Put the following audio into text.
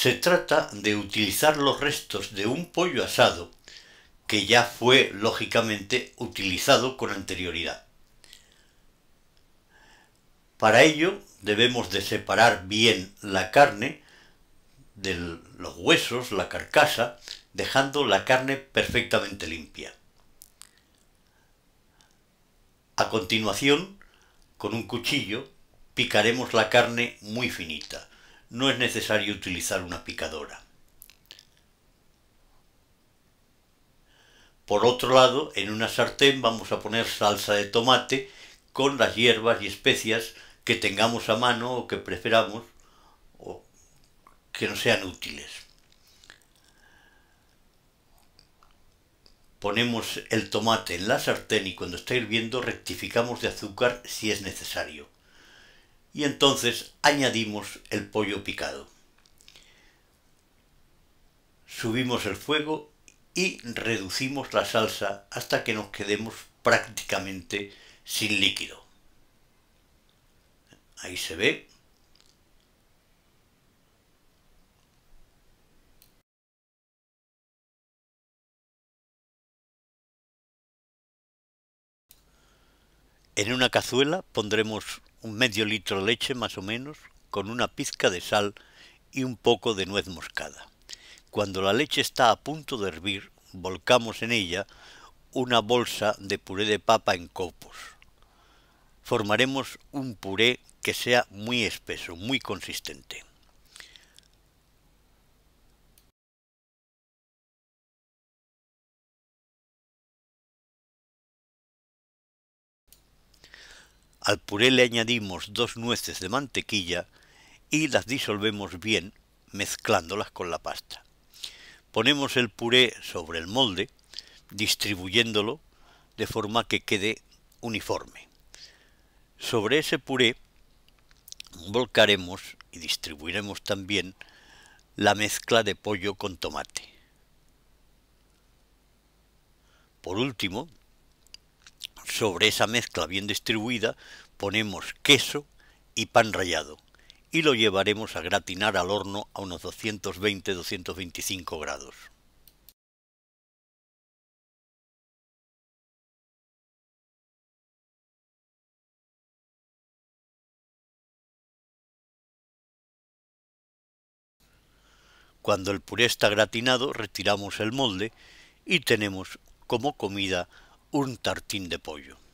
Se trata de utilizar los restos de un pollo asado que ya fue lógicamente utilizado con anterioridad. Para ello debemos de separar bien la carne de los huesos, la carcasa, dejando la carne perfectamente limpia. A continuación, con un cuchillo, picaremos la carne muy finita no es necesario utilizar una picadora. Por otro lado, en una sartén vamos a poner salsa de tomate con las hierbas y especias que tengamos a mano o que preferamos o que no sean útiles. Ponemos el tomate en la sartén y cuando está hirviendo rectificamos de azúcar si es necesario y entonces añadimos el pollo picado. Subimos el fuego y reducimos la salsa hasta que nos quedemos prácticamente sin líquido. Ahí se ve. En una cazuela pondremos un medio litro de leche más o menos, con una pizca de sal y un poco de nuez moscada. Cuando la leche está a punto de hervir, volcamos en ella una bolsa de puré de papa en copos. Formaremos un puré que sea muy espeso, muy consistente. Al puré le añadimos dos nueces de mantequilla y las disolvemos bien mezclándolas con la pasta. Ponemos el puré sobre el molde, distribuyéndolo de forma que quede uniforme. Sobre ese puré volcaremos y distribuiremos también la mezcla de pollo con tomate. Por último, sobre esa mezcla bien distribuida ponemos queso y pan rallado y lo llevaremos a gratinar al horno a unos 220-225 grados. Cuando el puré está gratinado retiramos el molde y tenemos como comida un tartín de pollo.